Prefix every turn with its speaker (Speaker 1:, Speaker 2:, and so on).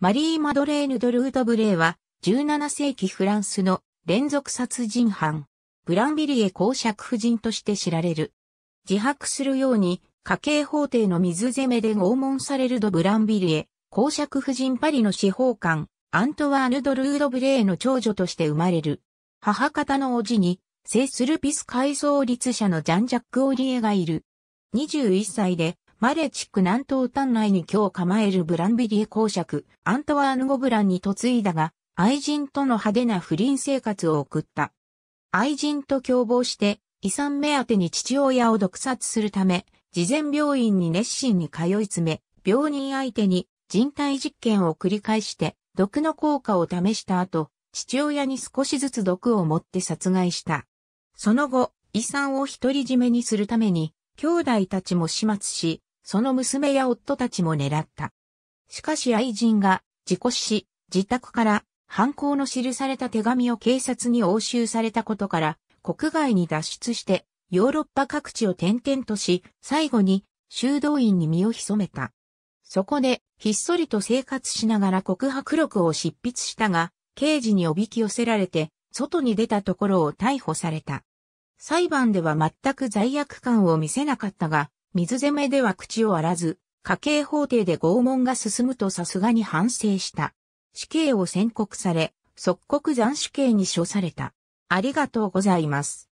Speaker 1: マリー・マドレーヌ・ドルート・ブレーは、17世紀フランスの
Speaker 2: 連続殺人犯、ブランビリエ公爵夫人として知られる。自白するように、家計法廷の水攻めで拷問されるド・ブランビリエ、公爵夫人パリの司法官、アントワーヌ・ドルード・ブレーの長女として生まれる。母方の叔父に、セスルピス改造立者のジャン・ジャック・オリエがいる。21歳でマレチック南東端内に今日構えるブランビリエ公爵、アントワーヌ・ゴブランに嫁いだが、愛人との派手な不倫生活を送った。愛人と共謀して、遺産目当てに父親を毒殺するため、事前病院に熱心に通い詰め、病人相手に人体実験を繰り返して、毒の効果を試した後、父親に少しずつ毒を持って殺害した。その後、遺産を独り占めにするために、兄弟たちも始末し、その娘や夫たちも狙った。しかし愛人が事故死し、自宅から犯行の記された手紙を警察に押収されたことから、国外に脱出して、ヨーロッパ各地を転々とし、最後に修道院に身を潜めた。そこで、ひっそりと生活しながら告白録を執筆したが、刑事におびき寄せられて、外に出たところを逮捕された。裁判では全く罪悪感を見せなかったが、水攻めでは口を荒らず、家計法廷で拷問が進むとさすがに反省した。死刑を宣告され、即刻斬死刑に処
Speaker 1: された。ありがとうございます。